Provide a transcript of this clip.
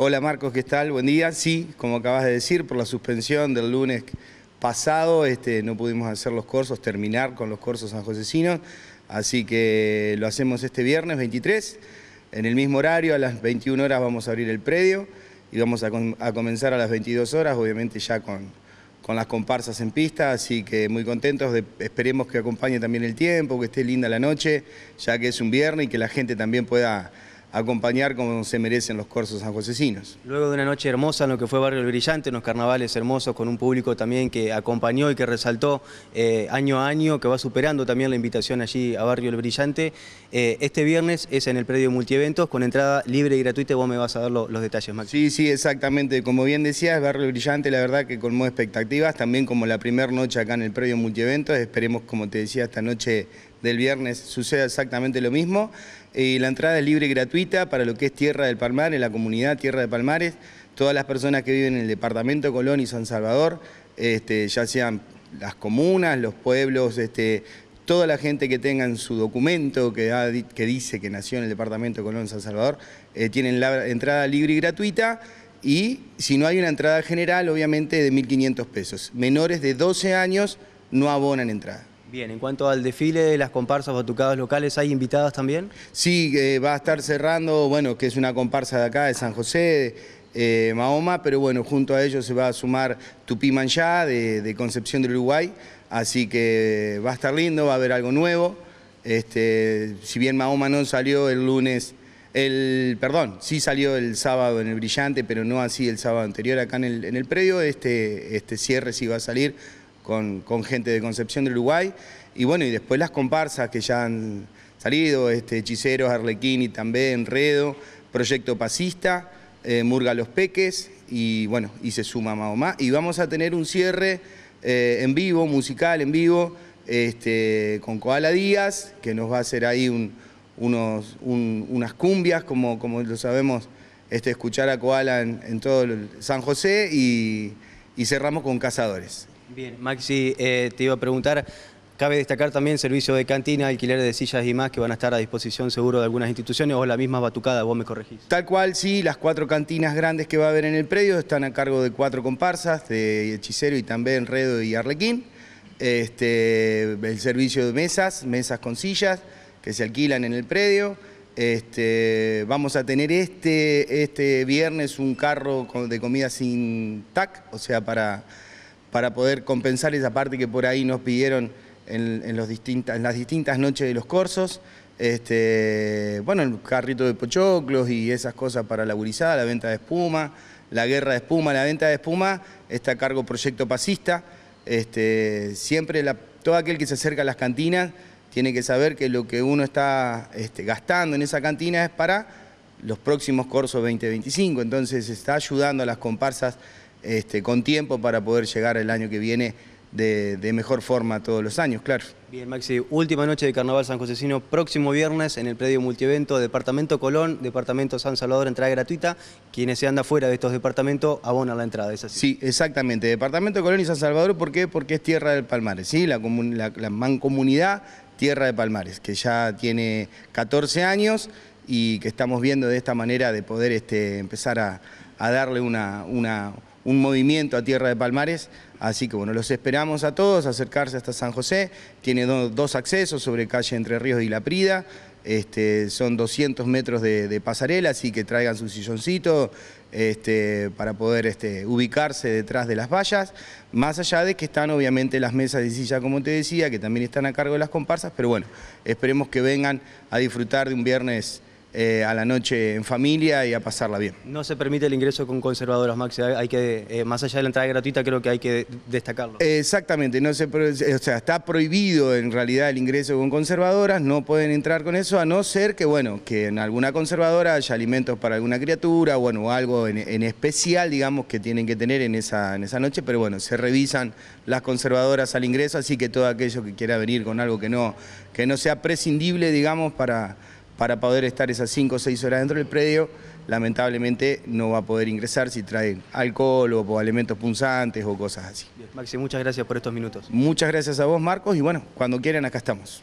Hola Marcos, ¿qué tal? Buen día. Sí, como acabas de decir, por la suspensión del lunes pasado este, no pudimos hacer los cursos, terminar con los cursos San sanjosecinos, así que lo hacemos este viernes 23, en el mismo horario, a las 21 horas vamos a abrir el predio y vamos a, comenzar a las 22 horas, obviamente ya con, con las comparsas en pista, así que muy contentos, esperemos que acompañe también el tiempo, que esté linda la noche, ya que es un viernes y que la gente también pueda acompañar como se merecen los corsos Josecinos. Luego de una noche hermosa en lo que fue Barrio El Brillante, unos carnavales hermosos con un público también que acompañó y que resaltó eh, año a año, que va superando también la invitación allí a Barrio El Brillante. Eh, este viernes es en el predio Multieventos, con entrada libre y gratuita, vos me vas a dar los detalles, Max. Sí, sí, exactamente. Como bien decías, Barrio El Brillante la verdad que colmó expectativas, también como la primera noche acá en el predio Multieventos, esperemos, como te decía, esta noche del viernes suceda exactamente lo mismo. Eh, la entrada es libre y gratuita para lo que es Tierra del Palmar, en la comunidad Tierra de Palmares. Todas las personas que viven en el departamento Colón y San Salvador, este, ya sean las comunas, los pueblos, este, toda la gente que tenga en su documento que, dice que nació en el departamento Colón y San Salvador, eh, tienen la entrada libre y gratuita. Y si no hay una entrada general, obviamente de 1.500 pesos. Menores de 12 años no abonan entrada. Bien, en cuanto al desfile, de las comparsas batucadas locales, ¿hay invitadas también? Sí, eh, va a estar cerrando, bueno, que es una comparsa de acá, de San José, de eh, Mahoma, pero bueno, junto a ellos se va a sumar Tupí Manchá, de, Concepción del Uruguay, así que va a estar lindo, va a haber algo nuevo. Este, si bien Mahoma no salió el lunes, el, perdón, sí salió el sábado en el Brillante, pero no así el sábado anterior acá en el, en el predio, este, este cierre sí va a salir, con, gente de Concepción del Uruguay. Y bueno, y después las comparsas que ya han salido, este, Hechiceros, y también, Enredo, Proyecto Pasista, eh, Murga Los Peques, y bueno, y se suma Mahoma. Y vamos a tener un cierre eh, en vivo, musical en vivo, este, con Koala Díaz, que nos va a hacer ahí unos, unas cumbias, como, como lo sabemos, este, escuchar a Koala en, todo San José, y, y cerramos con Cazadores. Bien, Maxi, eh, te iba a preguntar, cabe destacar también servicio de cantina, alquiler de sillas y más que van a estar a disposición seguro de algunas instituciones o la misma batucada, vos me corregís. Tal cual, sí, las cuatro cantinas grandes que va a haber en el predio están a cargo de cuatro comparsas, de Hechicero y también Redo y Arlequín. Este, el servicio de mesas, mesas con sillas que se alquilan en el predio. Este, vamos a tener este, este viernes un carro de comida sin TAC, o sea, para para poder compensar esa parte que por ahí nos pidieron en, los distintas, las distintas noches de los corsos. Este, bueno, el carrito de pochoclos y esas cosas para la gurizada, la venta de espuma, la guerra de espuma, la venta de espuma, está a cargo Proyecto Pasista. Este, siempre todo aquel que se acerca a las cantinas tiene que saber que lo que uno está este, gastando en esa cantina es para los próximos corsos 2025, entonces está ayudando a las comparsas este, con tiempo para poder llegar el año que viene de, mejor forma todos los años, claro. Bien, Maxi, última noche de Carnaval San Josecino, próximo viernes en el predio multievento Departamento Colón, Departamento San Salvador, entrada gratuita. Quienes se andan fuera de estos departamentos abonan la entrada, ¿es así? Sí, exactamente. Departamento Colón y San Salvador, ¿por qué? Porque es tierra del Palmares, ¿sí? La, la, mancomunidad Tierra de Palmares, que ya tiene 14 años y que estamos viendo de esta manera de poder este, empezar a, darle una, una un movimiento a Tierra de Palmares. Así que bueno, los esperamos a todos acercarse hasta San José. Tiene dos accesos sobre calle Entre Ríos y La Prida. Este, son 200 metros de, pasarela, así que traigan su silloncito este, para poder este, ubicarse detrás de las vallas, más allá de que están obviamente las mesas de silla, como te decía, que también están a cargo de las comparsas, pero bueno, esperemos que vengan a disfrutar de un viernes eh, a la noche en familia y a pasarla bien. No se permite el ingreso con conservadoras, Maxi, hay que, eh, más allá de la entrada gratuita creo que hay que destacarlo. Exactamente, no se, eh, o sea, está prohibido en realidad el ingreso con conservadoras, no pueden entrar con eso, a no ser que, bueno, que en alguna conservadora haya alimentos para alguna criatura, bueno, algo en, especial, digamos, que tienen que tener en esa, en esa noche, pero bueno, se revisan las conservadoras al ingreso, así que todo aquello que quiera venir con algo que no, que no sea prescindible, digamos, para para poder estar esas 5 o 6 horas dentro del predio, lamentablemente no va a poder ingresar si trae alcohol o alimentos punzantes o cosas así. Maxi, muchas gracias por estos minutos. Muchas gracias a vos, Marcos, y bueno, cuando quieran acá estamos.